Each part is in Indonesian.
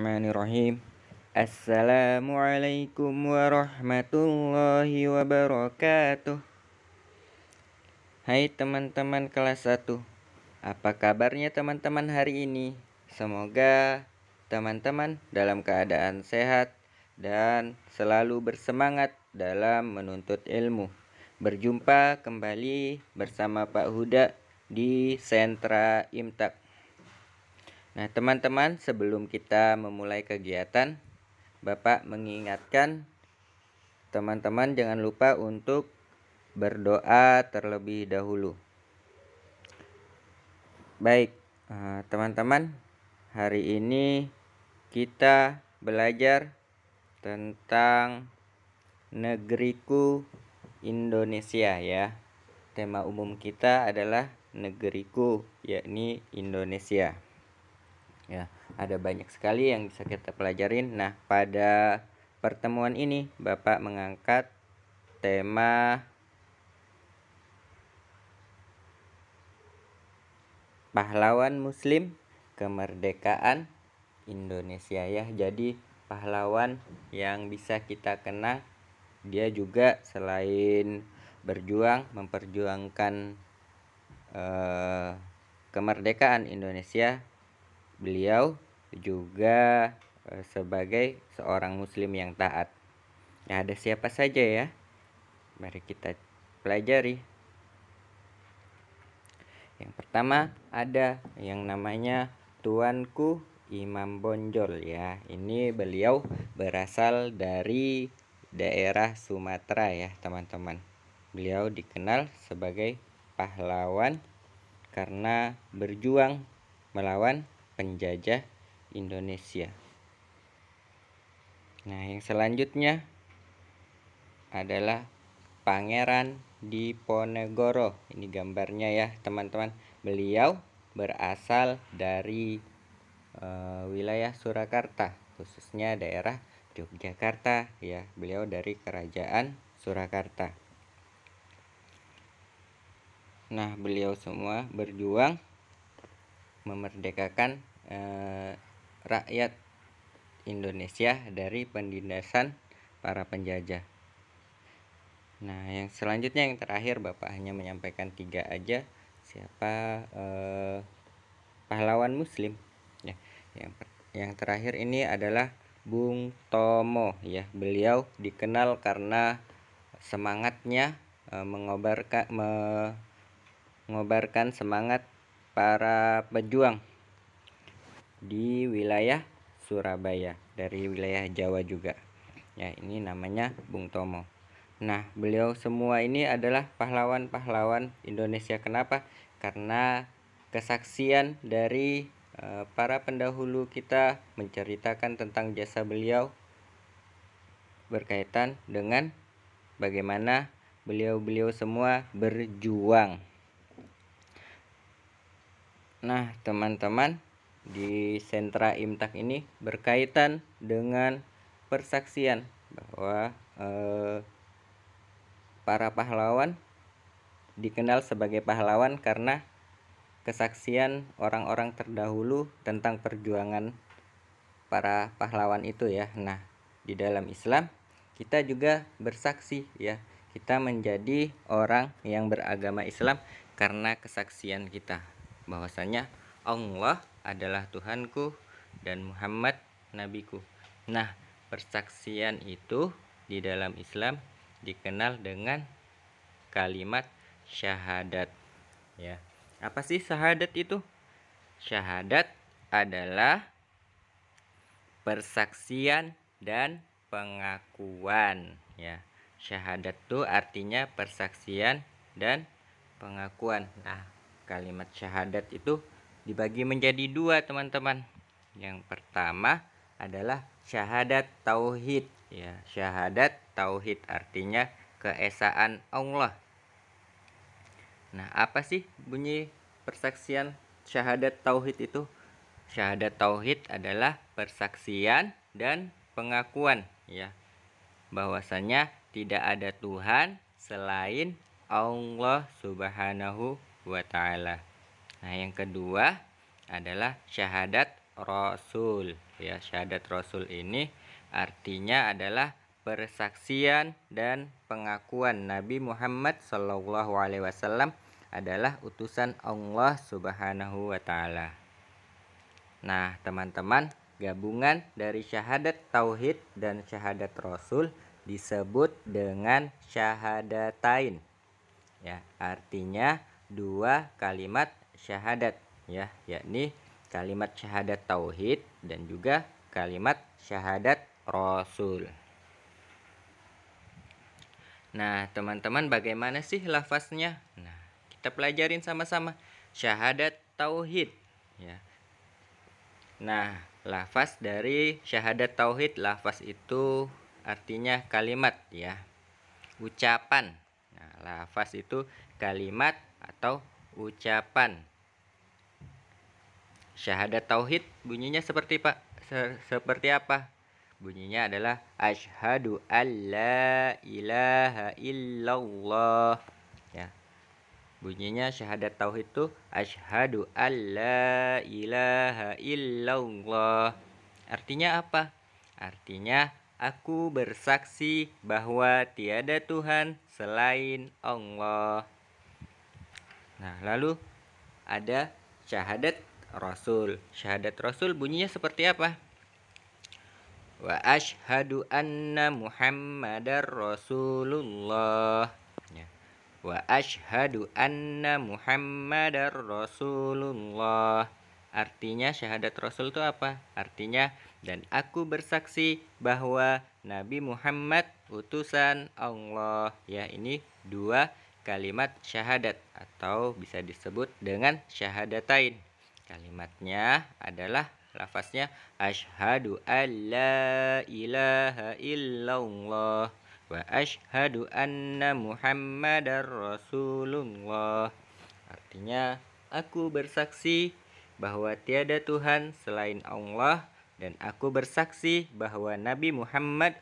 Bismillahirrahmanirrahim Assalamualaikum warahmatullahi wabarakatuh Hai teman-teman kelas 1 Apa kabarnya teman-teman hari ini? Semoga teman-teman dalam keadaan sehat dan selalu bersemangat dalam menuntut ilmu Berjumpa kembali bersama Pak Huda di Sentra Imtak Nah, teman-teman, sebelum kita memulai kegiatan, Bapak mengingatkan teman-teman jangan lupa untuk berdoa terlebih dahulu. Baik, eh, teman-teman, hari ini kita belajar tentang negeriku Indonesia ya. Tema umum kita adalah negeriku yakni Indonesia ya ada banyak sekali yang bisa kita pelajarin nah pada pertemuan ini Bapak mengangkat tema pahlawan muslim kemerdekaan Indonesia ya jadi pahlawan yang bisa kita kenal dia juga selain berjuang memperjuangkan eh, kemerdekaan Indonesia Beliau juga eh, sebagai seorang muslim yang taat. Nah, ada siapa saja ya? Mari kita pelajari. Yang pertama ada yang namanya Tuanku Imam Bonjol ya. Ini beliau berasal dari daerah Sumatera ya, teman-teman. Beliau dikenal sebagai pahlawan karena berjuang melawan penjajah Indonesia. Nah, yang selanjutnya adalah Pangeran Diponegoro. Ini gambarnya ya, teman-teman. Beliau berasal dari e, wilayah Surakarta, khususnya daerah Yogyakarta ya. Beliau dari kerajaan Surakarta. Nah, beliau semua berjuang memerdekakan eh, rakyat Indonesia dari pendindasan para penjajah. Nah, yang selanjutnya yang terakhir Bapak hanya menyampaikan tiga aja siapa eh, pahlawan muslim ya. Yang yang terakhir ini adalah Bung Tomo ya. Beliau dikenal karena semangatnya eh, mengobarkan mengobarkan semangat para pejuang di wilayah Surabaya dari wilayah Jawa juga. Ya, ini namanya Bung Tomo. Nah, beliau semua ini adalah pahlawan-pahlawan Indonesia. Kenapa? Karena kesaksian dari e, para pendahulu kita menceritakan tentang jasa beliau berkaitan dengan bagaimana beliau-beliau semua berjuang. Nah, teman-teman, di sentra imtak ini berkaitan dengan persaksian bahwa eh, para pahlawan dikenal sebagai pahlawan karena kesaksian orang-orang terdahulu tentang perjuangan para pahlawan itu ya. Nah, di dalam Islam kita juga bersaksi ya. Kita menjadi orang yang beragama Islam karena kesaksian kita bahwasanya Allah adalah Tuhanku dan Muhammad nabiku. Nah, persaksian itu di dalam Islam dikenal dengan kalimat syahadat. Ya. Apa sih syahadat itu? Syahadat adalah persaksian dan pengakuan, ya. Syahadat itu artinya persaksian dan pengakuan. Nah, kalimat syahadat itu dibagi menjadi dua teman-teman yang pertama adalah syahadat tauhid ya syahadat tauhid artinya keesaan Allah nah apa sih bunyi persaksian syahadat tauhid itu syahadat tauhid adalah persaksian dan pengakuan ya bahwasanya tidak ada Tuhan selain Allah Subhanahu wa taala Nah, yang kedua adalah syahadat rasul. Ya, syahadat rasul ini artinya adalah persaksian dan pengakuan Nabi Muhammad saw adalah utusan Allah Subhanahu wa taala. Nah, teman-teman, gabungan dari syahadat tauhid dan syahadat rasul disebut dengan syahadatain. Ya, artinya dua kalimat syahadat ya, yakni kalimat syahadat tauhid dan juga kalimat syahadat rasul. Nah, teman-teman bagaimana sih lafaznya? Nah, kita pelajarin sama-sama. Syahadat tauhid ya. Nah, lafaz dari syahadat tauhid, lafaz itu artinya kalimat ya. Ucapan. Nah, lafaz itu kalimat atau ucapan. Syahadat tauhid bunyinya seperti Pak Se seperti apa? Bunyinya adalah asyhadu alla ilaha illallah. Ya. Bunyinya syahadat tauhid itu asyhadu alla ilaha illallah. Artinya apa? Artinya aku bersaksi bahwa tiada Tuhan selain Allah. Nah, lalu ada syahadat Rasul. Syahadat Rasul bunyinya seperti apa? Wa ashadu anna Muhammadar Rasulullah. Ya. Wa ashadu anna Muhammadar Rasulullah. Artinya syahadat Rasul itu apa? Artinya dan aku bersaksi bahwa Nabi Muhammad utusan Allah. Ya, ini dua kalimat syahadat atau bisa disebut dengan syahadatain. Kalimatnya adalah lafaznya asyhadu alla ilaha illallah wa asyhadu anna muhammadar rasulullah. Artinya aku bersaksi bahwa tiada Tuhan selain Allah dan aku bersaksi bahwa Nabi Muhammad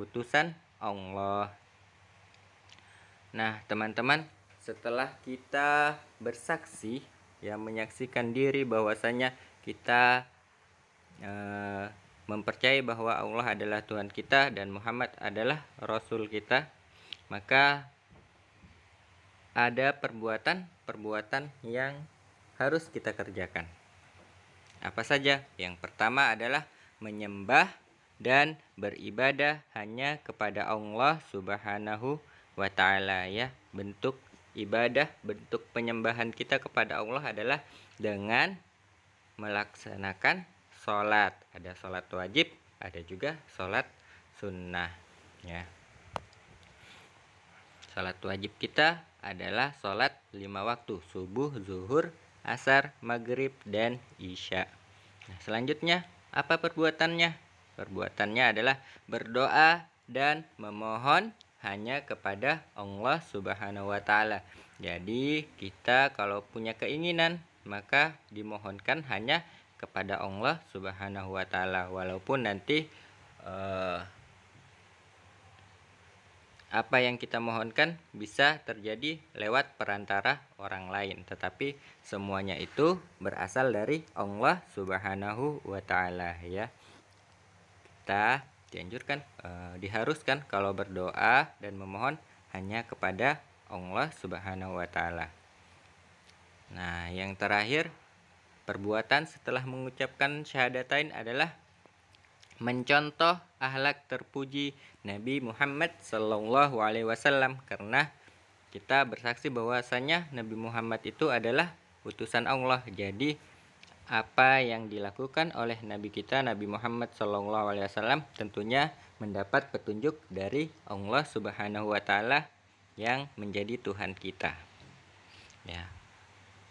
utusan Allah. Nah, teman-teman, setelah kita bersaksi ya menyaksikan diri bahwasanya kita e, mempercayai bahwa Allah adalah Tuhan kita dan Muhammad adalah Rasul kita maka ada perbuatan-perbuatan yang harus kita kerjakan apa saja yang pertama adalah menyembah dan beribadah hanya kepada Allah Subhanahu wa taala ya bentuk ibadah, bentuk penyembahan kita kepada Allah adalah dengan melaksanakan sholat. Ada sholat wajib, ada juga sholat sunnah. Ya. Sholat wajib kita adalah sholat lima waktu, subuh, zuhur, asar, maghrib, dan isya. Nah, selanjutnya, apa perbuatannya? Perbuatannya adalah berdoa dan memohon hanya kepada Allah Subhanahu wa taala. Jadi, kita kalau punya keinginan, maka dimohonkan hanya kepada Allah Subhanahu wa taala walaupun nanti eh, apa yang kita mohonkan bisa terjadi lewat perantara orang lain tetapi semuanya itu berasal dari Allah Subhanahu wa taala ya. Kita dianjurkan e, diharuskan kalau berdoa dan memohon hanya kepada Allah Subhanahu wa taala. Nah, yang terakhir perbuatan setelah mengucapkan syahadatain adalah mencontoh ahlak terpuji Nabi Muhammad Sallallahu Alaihi Wasallam karena kita bersaksi bahwasanya Nabi Muhammad itu adalah utusan Allah jadi apa yang dilakukan oleh Nabi kita Nabi Muhammad SAW tentunya mendapat petunjuk dari Allah Subhanahu wa taala yang menjadi Tuhan kita. Ya.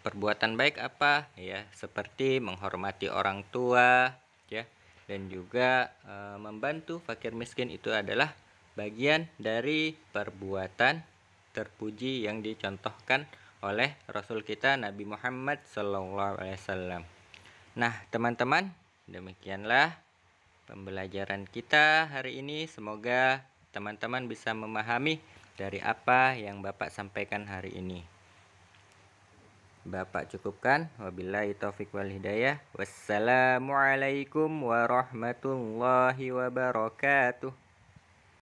Perbuatan baik apa? Ya, seperti menghormati orang tua, ya, dan juga e, membantu fakir miskin itu adalah bagian dari perbuatan terpuji yang dicontohkan oleh Rasul kita Nabi Muhammad SAW. Nah, teman-teman, demikianlah pembelajaran kita hari ini. Semoga teman-teman bisa memahami dari apa yang Bapak sampaikan hari ini. Bapak cukupkan. Wabillahi taufiq wal hidayah. Wassalamualaikum warahmatullahi wabarakatuh.